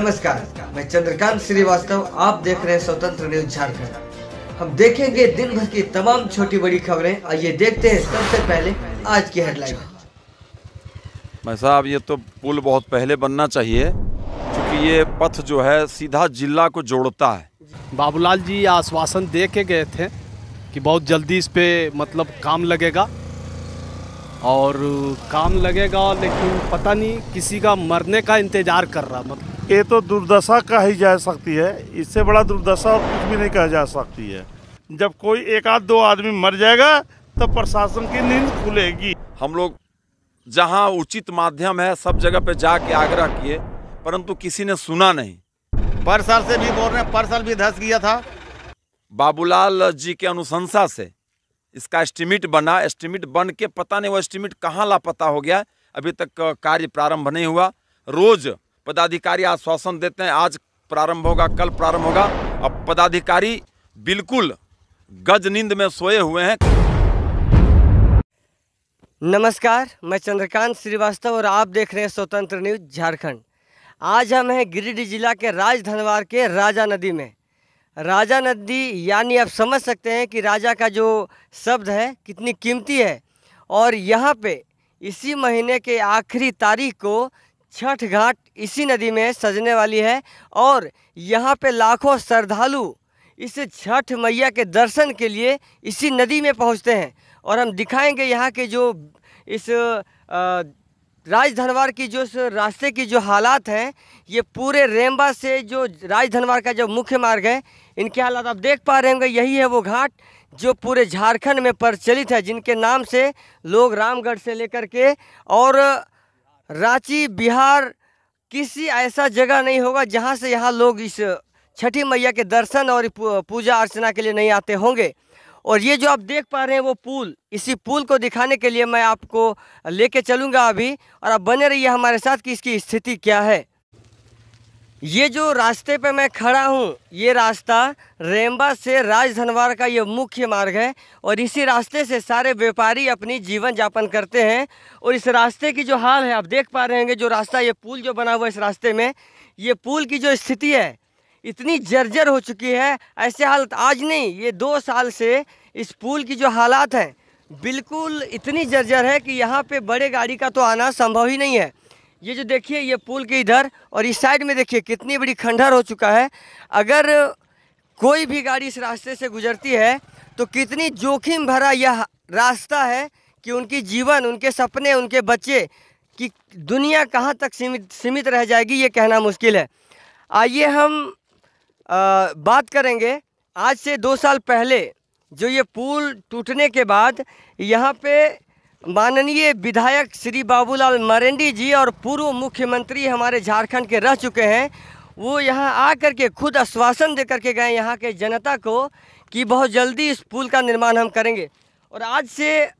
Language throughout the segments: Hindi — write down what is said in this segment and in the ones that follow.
नमस्कार मैं चंद्रकांत श्रीवास्तव आप देख रहे हैं स्वतंत्र न्यूज झारखंड हम देखेंगे दिन भर की तमाम छोटी बड़ी खबरें और ये देखते हैं सबसे पहले आज की हेडलाइन भाई साहब ये तो पुल बहुत पहले बनना चाहिए क्योंकि ये पथ जो है सीधा जिला को जोड़ता है बाबूलाल जी आश्वासन दे के गए थे कि बहुत जल्दी इस पे मतलब काम लगेगा और काम लगेगा लेकिन पता नहीं किसी का मरने का इंतज़ार कर रहा मतलब ये तो दुर्दशा कहा ही जा सकती है इससे बड़ा दुर्दशा और कुछ भी नहीं कहा जा सकती है जब कोई एक आध दो आदमी मर जाएगा तो प्रशासन की नींद खुलेगी हम लोग जहां उचित माध्यम है सब जगह पे जाके आग्रह किए परंतु किसी ने सुना नहीं पर साल से भी बोल रहे पर साल भी धस गया था बाबूलाल जी के अनुशंसा से इसका एस्टिमेट बना एस्टिमेट बन के पता नहीं वो एस्टिमेट कहाँ लापता हो गया अभी तक कार्य प्रारंभ नहीं हुआ रोज़ पदाधिकारी आश्वासन देते हैं आज प्रारंभ होगा कल प्रारंभ होगा अब पदाधिकारी बिल्कुल गज नींद में सोए हुए हैं नमस्कार मैं चंद्रकांत श्रीवास्तव और आप देख रहे हैं स्वतंत्र न्यूज झारखंड आज हम हैं गिरिडीह जिला के राजधनवार के राजा नदी में राजा नदी यानी आप समझ सकते हैं कि राजा का जो शब्द है कितनी कीमती है और यहाँ पे इसी महीने के आखिरी तारीख को छठ घाट इसी नदी में सजने वाली है और यहाँ पे लाखों श्रद्धालु इस छठ मैया के दर्शन के लिए इसी नदी में पहुँचते हैं और हम दिखाएंगे यहाँ के जो इस राजधनवार की जो रास्ते की जो हालात हैं ये पूरे रेम्बा से जो राजधनवार का जो मुख्य मार्ग है इनके हालात आप देख पा रहे होंगे यही है वो घाट जो पूरे झारखंड में प्रचलित है जिनके नाम से लोग रामगढ़ से लेकर के और रांची बिहार किसी ऐसा जगह नहीं होगा जहाँ से यहाँ लोग इस छठी मैया के दर्शन और पूजा अर्चना के लिए नहीं आते होंगे और ये जो आप देख पा रहे हैं वो पुल इसी पुल को दिखाने के लिए मैं आपको लेके चलूँगा अभी और आप बने रहिए हमारे साथ कि इसकी स्थिति क्या है ये जो रास्ते पे मैं खड़ा हूँ ये रास्ता रेम्बा से राजधनवार का ये मुख्य मार्ग है और इसी रास्ते से सारे व्यापारी अपनी जीवन यापन करते हैं और इस रास्ते की जो हाल है आप देख पा रहे होंगे जो रास्ता ये पुल जो बना हुआ है इस रास्ते में ये पुल की जो स्थिति है इतनी जर्जर हो चुकी है ऐसे हालत आज नहीं ये दो साल से इस पुल की जो हालात हैं बिल्कुल इतनी जर्जर है कि यहाँ पर बड़े गाड़ी का तो आना संभव ही नहीं है ये जो देखिए ये पुल के इधर और इस साइड में देखिए कितनी बड़ी खंडहर हो चुका है अगर कोई भी गाड़ी इस रास्ते से गुजरती है तो कितनी जोखिम भरा यह रास्ता है कि उनकी जीवन उनके सपने उनके बच्चे कि दुनिया कहाँ तक सीमित सीमित रह जाएगी ये कहना मुश्किल है आइए हम आ, बात करेंगे आज से दो साल पहले जो ये पुल टूटने के बाद यहाँ पे माननीय विधायक श्री बाबूलाल मरेंडी जी और पूर्व मुख्यमंत्री हमारे झारखंड के रह चुके हैं वो यहाँ आ कर के खुद आश्वासन दे करके गए यहाँ के जनता को कि बहुत जल्दी इस पुल का निर्माण हम करेंगे और आज से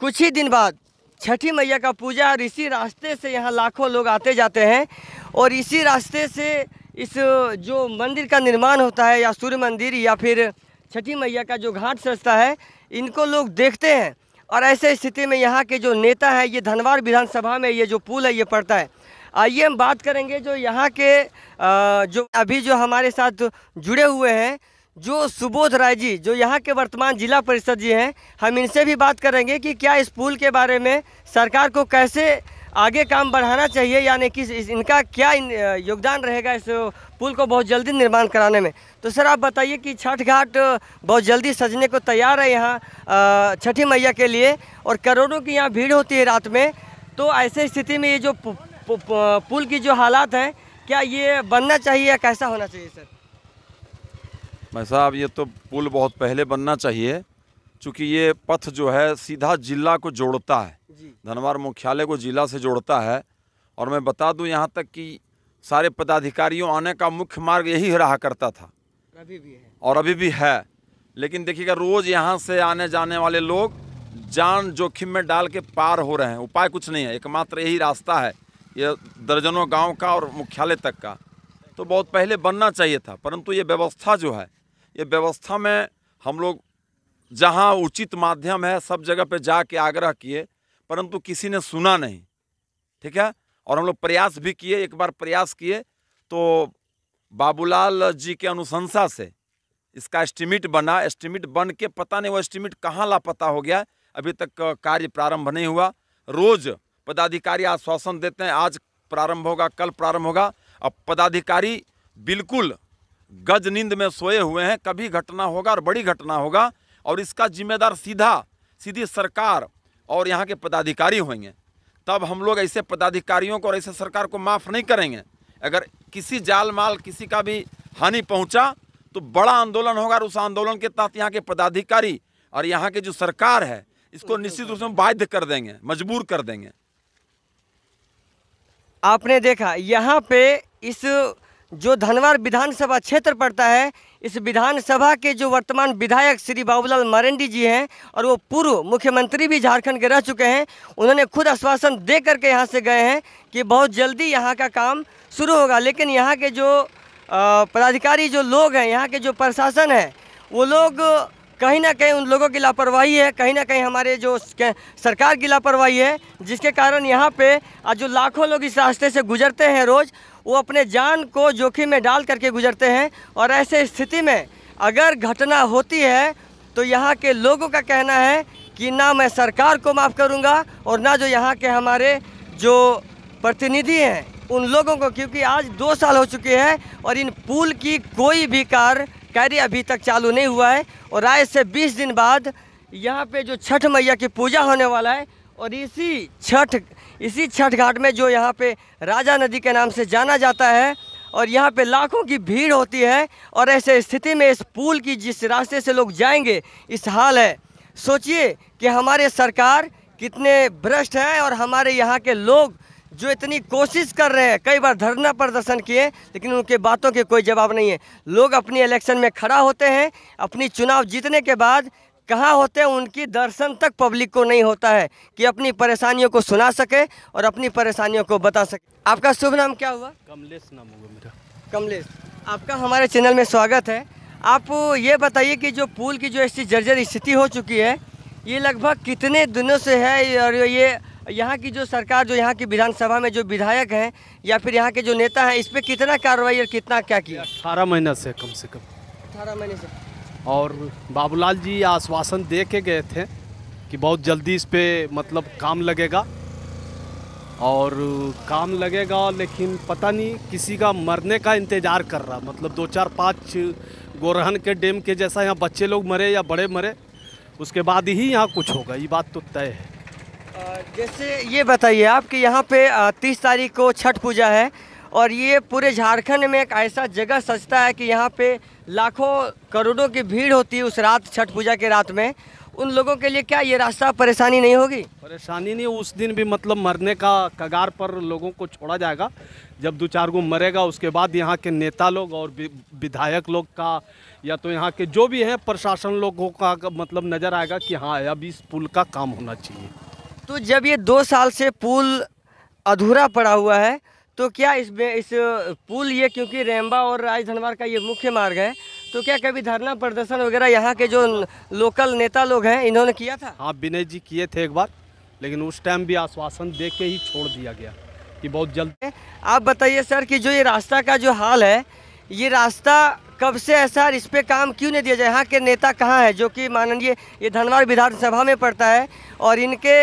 कुछ ही दिन बाद छठी मैया का पूजा और इसी रास्ते से यहाँ लाखों लोग आते जाते हैं और इसी रास्ते से इस जो मंदिर का निर्माण होता है या सूर्य मंदिर या फिर छठी मैया का जो घाट सजता है इनको लोग देखते हैं और ऐसे स्थिति में यहाँ के जो नेता है ये धनवार विधानसभा में ये जो पुल है ये पड़ता है आइए हम बात करेंगे जो यहाँ के जो अभी जो हमारे साथ जुड़े हुए हैं जो सुबोध राय जी जो यहाँ के वर्तमान जिला परिषद जी हैं हम इनसे भी बात करेंगे कि क्या इस पुल के बारे में सरकार को कैसे आगे काम बढ़ाना चाहिए यानी कि इनका क्या इन, योगदान रहेगा इस पुल को बहुत जल्दी निर्माण कराने में तो सर आप बताइए कि छठ घाट बहुत जल्दी सजने को तैयार है यहाँ छठी मैया के लिए और करोड़ों की यहाँ भीड़ होती है रात में तो ऐसे स्थिति में ये जो पुल की जो हालात है क्या ये बनना चाहिए या कैसा होना चाहिए सर भाई साहब ये तो पुल बहुत पहले बनना चाहिए चूँकि ये पथ जो है सीधा जिला को जोड़ता है धनवार मुख्यालय को जिला से जोड़ता है और मैं बता दूं यहाँ तक कि सारे पदाधिकारियों आने का मुख्य मार्ग यही रहा करता था अभी भी है और अभी भी है लेकिन देखिएगा रोज़ यहाँ से आने जाने वाले लोग जान जोखिम में डाल के पार हो रहे हैं उपाय कुछ नहीं है एकमात्र यही रास्ता है ये दर्जनों गाँव का और मुख्यालय तक का तो बहुत पहले बनना चाहिए था परंतु ये व्यवस्था जो है ये व्यवस्था में हम लोग जहां उचित माध्यम है सब जगह पे जाके आग्रह किए परंतु किसी ने सुना नहीं ठीक है और हम लोग प्रयास भी किए एक बार प्रयास किए तो बाबूलाल जी के अनुशंसा से इसका एस्टिमेट बना एस्टिमेट बन के पता नहीं वो एस्टिमेट कहाँ लापता हो गया अभी तक कार्य प्रारंभ नहीं हुआ रोज़ पदाधिकारी आश्वासन देते हैं आज प्रारंभ होगा कल प्रारंभ होगा अब पदाधिकारी बिल्कुल गज नींद में सोए हुए हैं कभी घटना होगा और बड़ी घटना होगा और इसका जिम्मेदार सीधा सीधी सरकार और यहाँ के पदाधिकारी होंगे तब हम लोग ऐसे पदाधिकारियों को और ऐसे सरकार को माफ़ नहीं करेंगे अगर किसी जाल माल किसी का भी हानि पहुँचा तो बड़ा आंदोलन होगा और उस आंदोलन के तहत यहाँ के पदाधिकारी और यहाँ के जो सरकार है इसको निश्चित रूप से बाध्य कर देंगे मजबूर कर देंगे आपने देखा यहाँ पे इस जो धनवार विधानसभा क्षेत्र पड़ता है इस विधानसभा के जो वर्तमान विधायक श्री बाबूलाल मरेंडी जी हैं और वो पूर्व मुख्यमंत्री भी झारखंड के रह चुके हैं उन्होंने खुद आश्वासन दे करके यहाँ से गए हैं कि बहुत जल्दी यहाँ का काम शुरू होगा लेकिन यहाँ के जो पदाधिकारी जो लोग हैं यहाँ के जो प्रशासन है वो लोग कहीं ना कहीं उन लोगों की लापरवाही है कहीं ना कहीं हमारे जो सरकार की लापरवाही है जिसके कारण यहाँ पे आज जो लाखों लोग इस रास्ते से गुजरते हैं रोज़ वो अपने जान को जोखिम में डाल करके गुजरते हैं और ऐसे स्थिति में अगर घटना होती है तो यहाँ के लोगों का कहना है कि ना मैं सरकार को माफ़ करूँगा और ना जो यहाँ के हमारे जो प्रतिनिधि हैं उन लोगों को क्योंकि आज दो साल हो चुके हैं और इन पुल की कोई भी कार कार्य अभी तक चालू नहीं हुआ है और आज से 20 दिन बाद यहाँ पे जो छठ मैया की पूजा होने वाला है और इसी छठ इसी छठ घाट में जो यहाँ पे राजा नदी के नाम से जाना जाता है और यहाँ पे लाखों की भीड़ होती है और ऐसे स्थिति में इस पुल की जिस रास्ते से लोग जाएंगे इस हाल है सोचिए कि हमारे सरकार कितने भ्रष्ट है और हमारे यहाँ के लोग जो इतनी कोशिश कर रहे हैं कई बार धरना प्रदर्शन किए लेकिन उनके बातों के कोई जवाब नहीं है लोग अपनी इलेक्शन में खड़ा होते हैं अपनी चुनाव जीतने के बाद कहाँ होते हैं उनकी दर्शन तक पब्लिक को नहीं होता है कि अपनी परेशानियों को सुना सके और अपनी परेशानियों को बता सके आपका शुभ नाम क्या हुआ कमलेश नाम हुआ मेरा कमलेश आपका हमारे चैनल में स्वागत है आप ये बताइए कि जो पुल की जो ऐसी जर्जर स्थिति हो चुकी है ये लगभग कितने दिनों से है और ये यहाँ की जो सरकार जो यहाँ की विधानसभा में जो विधायक हैं या फिर यहाँ के जो नेता हैं इस पर कितना कार्रवाई और कितना क्या किया अठारह महीना से कम से कम अठारह महीने से और बाबूलाल जी आश्वासन दे के गए थे कि बहुत जल्दी इस पर मतलब काम लगेगा और काम लगेगा लेकिन पता नहीं किसी का मरने का इंतज़ार कर रहा मतलब दो चार पाँच गोरहन के डैम के जैसा यहाँ बच्चे लोग मरे या बड़े मरे उसके बाद ही यहाँ कुछ होगा ये बात तो तय है जैसे ये बताइए आप कि यहाँ पे तीस तारीख को छठ पूजा है और ये पूरे झारखंड में एक ऐसा जगह सजता है कि यहाँ पे लाखों करोड़ों की भीड़ होती है उस रात छठ पूजा के रात में उन लोगों के लिए क्या ये रास्ता परेशानी नहीं होगी परेशानी नहीं उस दिन भी मतलब मरने का कगार पर लोगों को छोड़ा जाएगा जब दो चार गो मरेगा उसके बाद यहाँ के नेता लोग और विधायक लोग का या तो यहाँ के जो भी हैं प्रशासन लोगों का मतलब नज़र आएगा कि हाँ अब इस पुल का काम होना चाहिए तो जब ये दो साल से पुल अधूरा पड़ा हुआ है तो क्या इस इस पुल ये क्योंकि रेम्बा और राजधनवार का ये मुख्य मार्ग है तो क्या कभी धरना प्रदर्शन वगैरह यहाँ के जो लोकल नेता लोग हैं इन्होंने किया था हाँ विनय जी किए थे एक बार लेकिन उस टाइम भी आश्वासन दे के ही छोड़ दिया गया कि बहुत जल्द आप बताइए सर कि जो ये रास्ता का जो हाल है ये रास्ता कब से है सर इस पर काम क्यों नहीं दिया जाए यहाँ के नेता कहाँ है जो कि माननीय ये धनवार विधानसभा में पड़ता है और इनके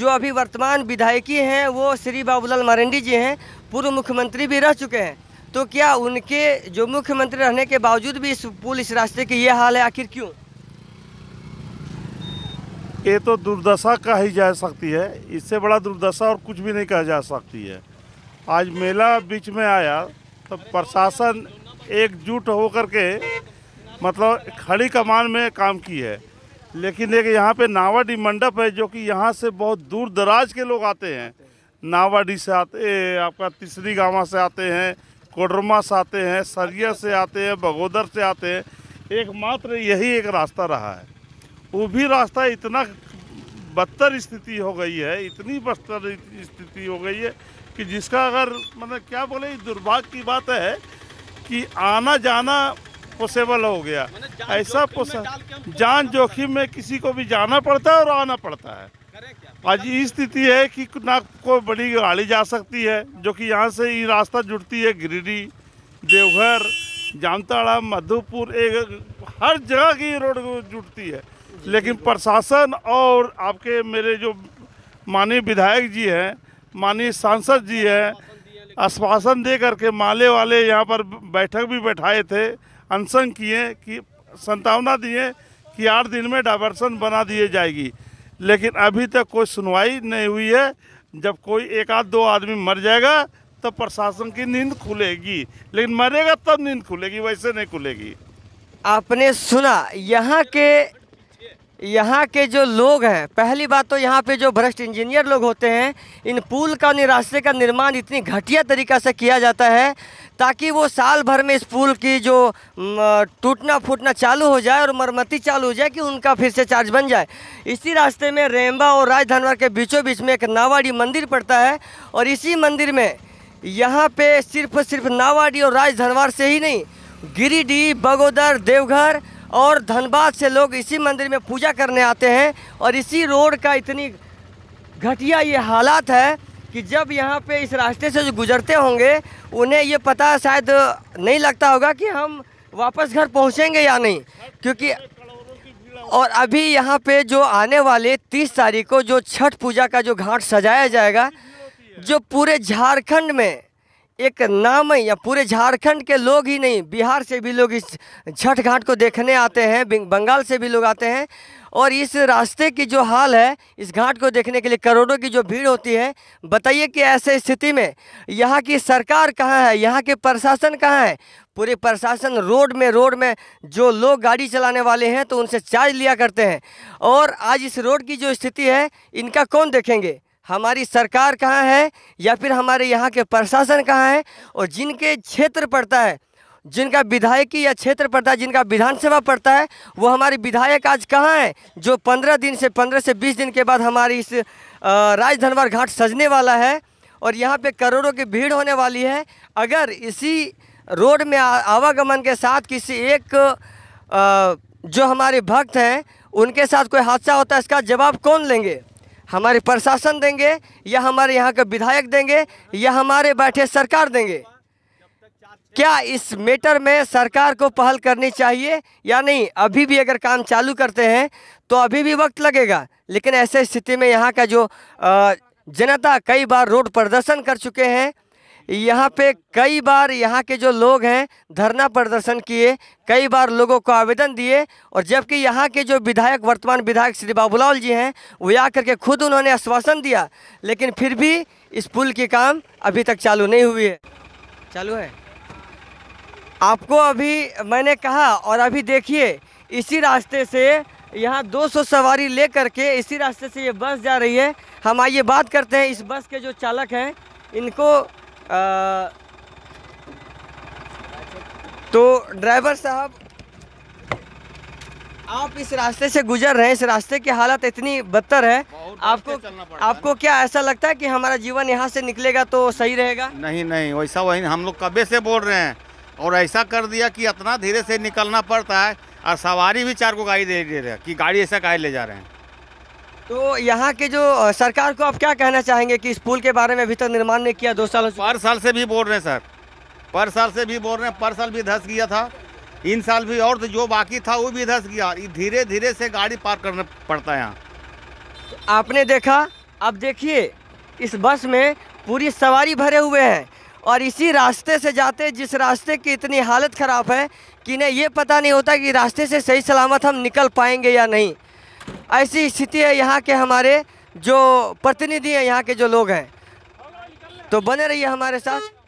जो अभी वर्तमान विधायकी हैं वो श्री बाबूलाल मारंडी जी हैं पूर्व मुख्यमंत्री भी रह चुके हैं तो क्या उनके जो मुख्यमंत्री रहने के बावजूद भी इस पुल इस रास्ते की ये हाल है आखिर क्यों ये तो दुर्दशा ही जा सकती है इससे बड़ा दुर्दशा और कुछ भी नहीं कहा जा सकती है आज मेला बीच में आया तो प्रशासन एकजुट होकर के मतलब खड़ी कमान में काम की है लेकिन एक यहाँ पे नावाडी मंडप है जो कि यहाँ से बहुत दूर दराज के लोग आते हैं नावाडी से आते आपका तीसरी गावा से आते हैं कोडरमा से आते हैं सरिया से आते हैं बगोदर से आते हैं एकमात्र यही एक रास्ता रहा है वो भी रास्ता इतना बदतर स्थिति हो गई है इतनी बदतर स्थिति हो गई है कि जिसका अगर मतलब क्या बोले दुर्भाग्य की बात है कि आना जाना पॉसिबल हो गया मतलब ऐसा पोस जान जोखिम में किसी को भी जाना पड़ता है और आना पड़ता है आज ये स्थिति है कि ना कोई बड़ी गाड़ी जा सकती है जो कि यहाँ से ये रास्ता जुड़ती है गिरिडीह देवघर जामताड़ा मधुपुर एक हर जगह की रोड जुड़ती है लेकिन प्रशासन और आपके मेरे जो माननीय विधायक जी हैं माननीय सांसद जी हैं आश्वासन दे करके माले वाले यहाँ पर बैठक भी बैठाए थे अनशन किए कि संतावना दिए कि आठ दिन में डाइवर्सन बना दिए जाएगी लेकिन अभी तक कोई सुनवाई नहीं हुई है जब कोई एक आध दो आदमी मर जाएगा तब प्रशासन की नींद खुलेगी लेकिन मरेगा तब नींद खुलेगी वैसे नहीं खुलेगी आपने सुना यहाँ के यहाँ के जो लोग हैं पहली बात तो यहाँ पे जो भ्रष्ट इंजीनियर लोग होते हैं इन पुल का निराशे रास्ते का निर्माण इतनी घटिया तरीका से किया जाता है ताकि वो साल भर में इस पुल की जो टूटना फूटना चालू हो जाए और मरम्मती चालू हो जाए कि उनका फिर से चार्ज बन जाए इसी रास्ते में रेम्बा और राजधनवर के बीचों बीच में एक नावाड़ी मंदिर पड़ता है और इसी मंदिर में यहाँ पर सिर्फ सिर्फ नावाड़ी और राजधनवार से ही नहीं गिरिडीह बगोदर देवघर और धनबाद से लोग इसी मंदिर में पूजा करने आते हैं और इसी रोड का इतनी घटिया ये हालात है कि जब यहाँ पे इस रास्ते से जो गुजरते होंगे उन्हें ये पता शायद नहीं लगता होगा कि हम वापस घर पहुँचेंगे या नहीं क्योंकि और अभी यहाँ पे जो आने वाले 30 तारीख को जो छठ पूजा का जो घाट सजाया जाएगा जो पूरे झारखंड में एक नाम या पूरे झारखंड के लोग ही नहीं बिहार से भी लोग इस छठ घाट को देखने आते हैं बंगाल से भी लोग आते हैं और इस रास्ते की जो हाल है इस घाट को देखने के लिए करोड़ों की जो भीड़ होती है बताइए कि ऐसे स्थिति में यहाँ की सरकार कहाँ है यहाँ के प्रशासन कहाँ है पूरे प्रशासन रोड में रोड में जो लोग गाड़ी चलाने वाले हैं तो उनसे चार्ज लिया करते हैं और आज इस रोड की जो स्थिति है इनका कौन देखेंगे हमारी सरकार कहाँ है या फिर हमारे यहाँ के प्रशासन कहाँ है और जिनके क्षेत्र पड़ता है जिनका विधायकी या क्षेत्र पड़ता है जिनका विधानसभा पड़ता है वो हमारी विधायक आज कहाँ हैं जो पंद्रह दिन से पंद्रह से बीस दिन के बाद हमारी इस राजधनवार घाट सजने वाला है और यहाँ पे करोड़ों की भीड़ होने वाली है अगर इसी रोड में आवागमन के साथ किसी एक आ, जो हमारे भक्त हैं उनके साथ कोई हादसा होता है इसका जवाब कौन लेंगे हमारे प्रशासन देंगे या हमारे यहाँ के विधायक देंगे या हमारे बैठे सरकार देंगे क्या इस मेटर में सरकार को पहल करनी चाहिए या नहीं अभी भी अगर काम चालू करते हैं तो अभी भी वक्त लगेगा लेकिन ऐसे स्थिति में यहाँ का जो जनता कई बार रोड प्रदर्शन कर चुके हैं यहाँ पे कई बार यहाँ के जो लोग हैं धरना प्रदर्शन किए कई बार लोगों को आवेदन दिए और जबकि यहाँ के जो विधायक वर्तमान विधायक श्री बाबूलाल जी हैं वो आकर के खुद उन्होंने आश्वासन दिया लेकिन फिर भी इस पुल के काम अभी तक चालू नहीं हुई है चालू है आपको अभी मैंने कहा और अभी देखिए इसी रास्ते से यहाँ 200 सवारी ले करके इसी रास्ते से ये बस जा रही है हम आइए बात करते हैं इस बस के जो चालक हैं इनको तो ड्राइवर साहब आप इस रास्ते से गुजर रहे हैं इस रास्ते की हालत इतनी बदतर है आपको आपको क्या ऐसा लगता है कि हमारा जीवन यहाँ से निकलेगा तो सही रहेगा नहीं नहीं वैसा वही हम लोग कबे से बोल रहे हैं और ऐसा कर दिया कि इतना धीरे से निकलना पड़ता है और सवारी भी चार को गाड़ी दे दे रहे कि गाड़ी ऐसा काहे ले जा रहे हैं तो यहाँ के जो सरकार को आप क्या कहना चाहेंगे कि इस पुल के बारे में अभी तक निर्माण नहीं किया दो साल पर साल से भी बोल रहे हैं सर पर साल से भी बोल रहे हैं पर साल भी धस गया था इन साल भी और तो जो बाकी था वो भी धस गया धीरे धीरे से गाड़ी पार करना पड़ता है यहाँ तो आपने देखा अब देखिए इस बस में पूरी सवारी भरे हुए हैं और इसी रास्ते से जाते जिस रास्ते की इतनी हालत ख़राब है कि नहीं ये पता नहीं होता कि रास्ते से सही सलामत हम निकल पाएंगे या नहीं ऐसी स्थिति है यहाँ के हमारे जो प्रतिनिधि हैं यहाँ के जो लोग हैं तो बने रहिए हमारे साथ